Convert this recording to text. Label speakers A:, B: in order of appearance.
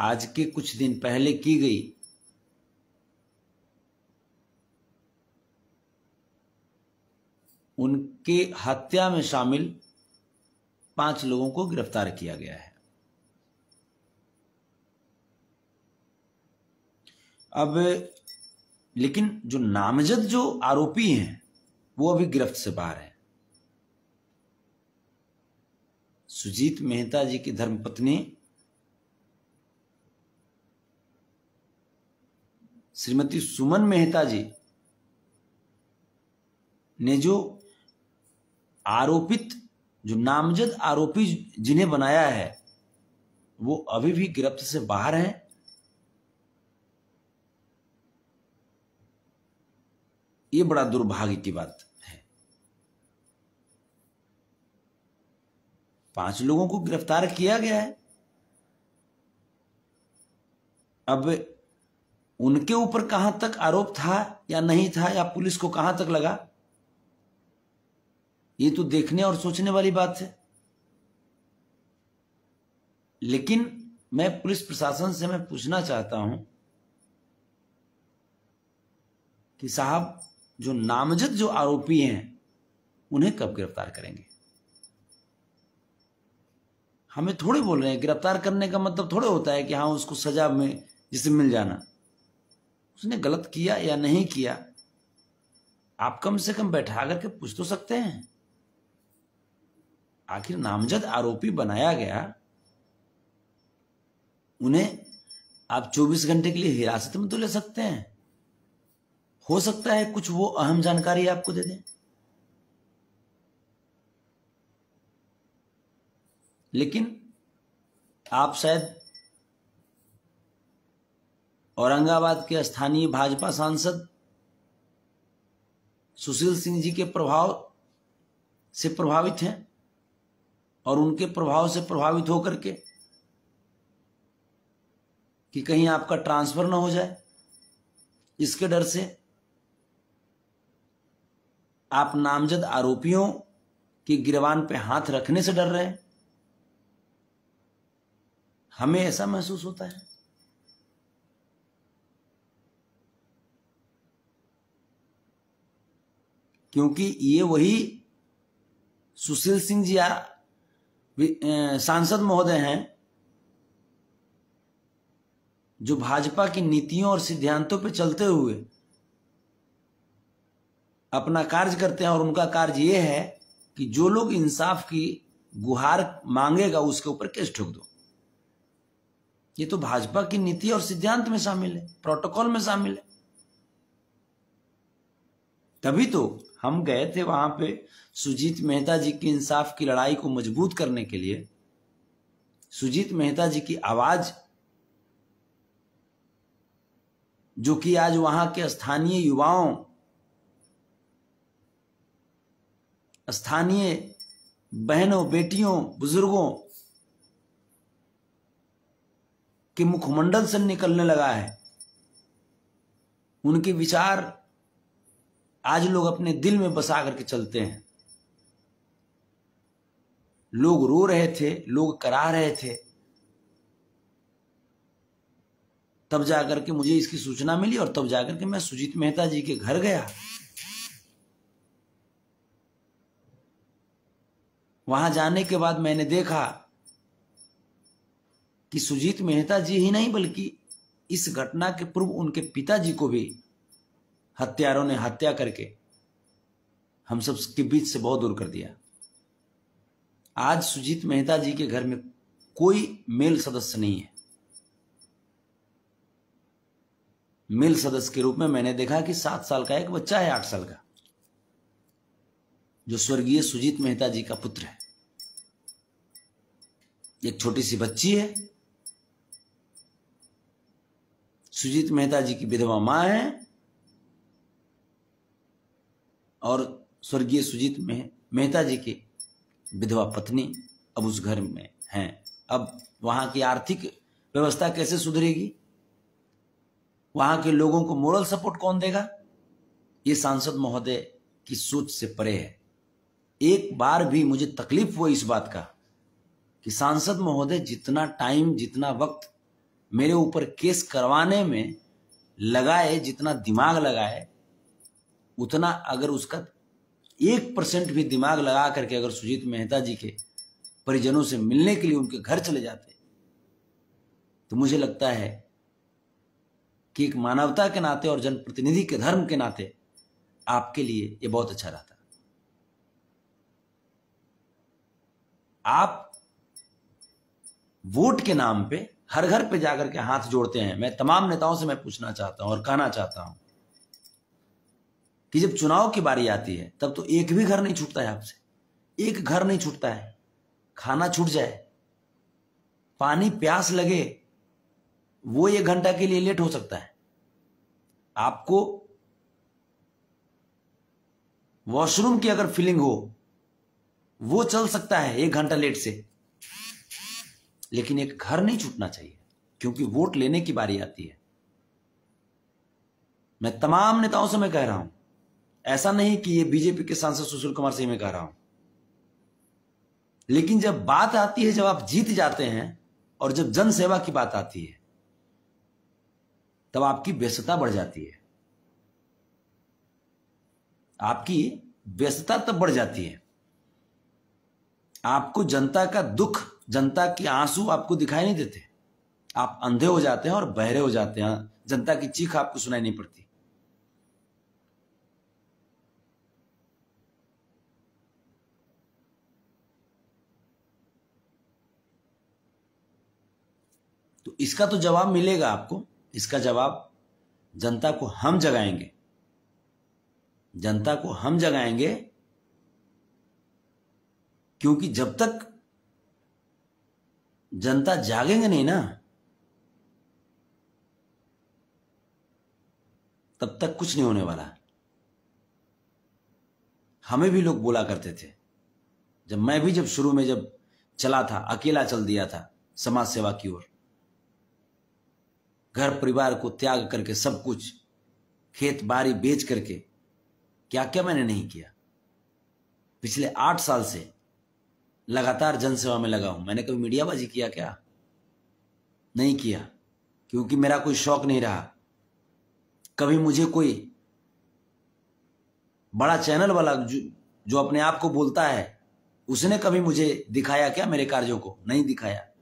A: आज के कुछ दिन पहले की गई उनके हत्या में शामिल पांच लोगों को गिरफ्तार किया गया है अब लेकिन जो नामजद जो आरोपी हैं वो अभी गिरफ्त से बाहर है सुजीत मेहता जी की धर्मपत्नी श्रीमती सुमन मेहता जी ने जो आरोपित जो नामजद आरोपी जिन्हें बनाया है वो अभी भी गिरफ्त से बाहर हैं ये बड़ा दुर्भाग्य की बात है पांच लोगों को गिरफ्तार किया गया है अब उनके ऊपर कहां तक आरोप था या नहीं था या पुलिस को कहां तक लगा ये तो देखने और सोचने वाली बात है लेकिन मैं पुलिस प्रशासन से मैं पूछना चाहता हूं कि साहब जो नामजद जो आरोपी हैं उन्हें कब गिरफ्तार करेंगे हमें थोड़े बोल रहे हैं गिरफ्तार करने का मतलब थोड़े होता है कि हाँ उसको सजा में जिसे मिल जाना उसने गलत किया या नहीं किया आप कम से कम बैठा करके पूछ तो सकते हैं आखिर नामजद आरोपी बनाया गया उन्हें आप 24 घंटे के लिए हिरासत में तो ले सकते हैं हो सकता है कुछ वो अहम जानकारी आपको दे दें लेकिन आप शायद औरंगाबाद के स्थानीय भाजपा सांसद सुशील सिंह जी के प्रभाव से प्रभावित हैं और उनके प्रभाव से प्रभावित होकर के कि कहीं आपका ट्रांसफर ना हो जाए इसके डर से आप नामजद आरोपियों के गिरवान पे हाथ रखने से डर रहे हैं हमें ऐसा महसूस होता है क्योंकि ये वही सुशील सिंह जी सांसद महोदय हैं जो भाजपा की नीतियों और सिद्धांतों पर चलते हुए अपना कार्य करते हैं और उनका कार्य ये है कि जो लोग इंसाफ की गुहार मांगेगा उसके ऊपर केस ठोक दो ये तो भाजपा की नीति और सिद्धांत में शामिल है प्रोटोकॉल में शामिल है तभी तो हम गए थे वहां पे सुजीत मेहता जी की इंसाफ की लड़ाई को मजबूत करने के लिए सुजीत मेहता जी की आवाज जो कि आज वहां के स्थानीय युवाओं स्थानीय बहनों बेटियों बुजुर्गों के मुखमंडल से निकलने लगा है उनके विचार आज लोग अपने दिल में बसा करके चलते हैं लोग रो रहे थे लोग करा रहे थे तब जाकर के मुझे इसकी सूचना मिली और तब जाकर के मैं सुजीत मेहता जी के घर गया वहां जाने के बाद मैंने देखा कि सुजीत मेहता जी ही नहीं बल्कि इस घटना के पूर्व उनके पिताजी को भी हत्यारों ने हत्या करके हम सब के बीच से बहुत दूर कर दिया आज सुजीत मेहता जी के घर में कोई मेल सदस्य नहीं है मेल सदस्य के रूप में मैंने देखा कि सात साल का एक बच्चा है आठ साल का जो स्वर्गीय सुजीत मेहता जी का पुत्र है एक छोटी सी बच्ची है सुजीत मेहता जी की विधवा मां है और स्वर्गीय सुजीत मेह मेहता जी की विधवा पत्नी अब उस घर में हैं अब वहां की आर्थिक व्यवस्था कैसे सुधरेगी वहां के लोगों को मोरल सपोर्ट कौन देगा ये सांसद महोदय की सोच से परे है एक बार भी मुझे तकलीफ हुआ इस बात का कि सांसद महोदय जितना टाइम जितना वक्त मेरे ऊपर केस करवाने में लगाए जितना दिमाग लगाए उतना अगर उसका एक परसेंट भी दिमाग लगा करके अगर सुजीत मेहता जी के परिजनों से मिलने के लिए उनके घर चले जाते तो मुझे लगता है कि एक मानवता के नाते और जनप्रतिनिधि के धर्म के नाते आपके लिए यह बहुत अच्छा रहता आप वोट के नाम पे हर घर पे जाकर के हाथ जोड़ते हैं मैं तमाम नेताओं से मैं पूछना चाहता हूं और कहना चाहता हूं कि जब चुनाव की बारी आती है तब तो एक भी घर नहीं छूटता है आपसे एक घर नहीं छूटता है खाना छूट जाए पानी प्यास लगे वो एक घंटा के लिए लेट हो सकता है आपको वॉशरूम की अगर फीलिंग हो वो चल सकता है एक घंटा लेट से लेकिन एक घर नहीं छूटना चाहिए क्योंकि वोट लेने की बारी आती है मैं तमाम नेताओं से मैं कह रहा हूं ऐसा नहीं कि ये बीजेपी के सांसद सुशील कुमार सिंह में कह रहा हूं लेकिन जब बात आती है जब आप जीत जाते हैं और जब जन सेवा की बात आती है तब आपकी व्यस्तता बढ़ जाती है आपकी व्यस्तता तब बढ़ जाती है आपको जनता का दुख जनता की आंसू आपको दिखाई नहीं देते आप अंधे हो जाते हैं और बहरे हो जाते हैं जनता की चीख आपको सुनाई नहीं पड़ती इसका तो जवाब मिलेगा आपको इसका जवाब जनता को हम जगाएंगे जनता को हम जगाएंगे क्योंकि जब तक जनता जागेंगे नहीं ना तब तक कुछ नहीं होने वाला हमें भी लोग बोला करते थे जब मैं भी जब शुरू में जब चला था अकेला चल दिया था समाज सेवा की ओर घर परिवार को त्याग करके सब कुछ खेत बारी बेच करके क्या क्या मैंने नहीं किया पिछले आठ साल से लगातार जनसेवा में लगा हूं मैंने कभी मीडियाबाजी किया क्या नहीं किया क्योंकि मेरा कोई शौक नहीं रहा कभी मुझे कोई बड़ा चैनल वाला जो, जो अपने आप को बोलता है उसने कभी मुझे दिखाया क्या मेरे कार्यों को नहीं दिखाया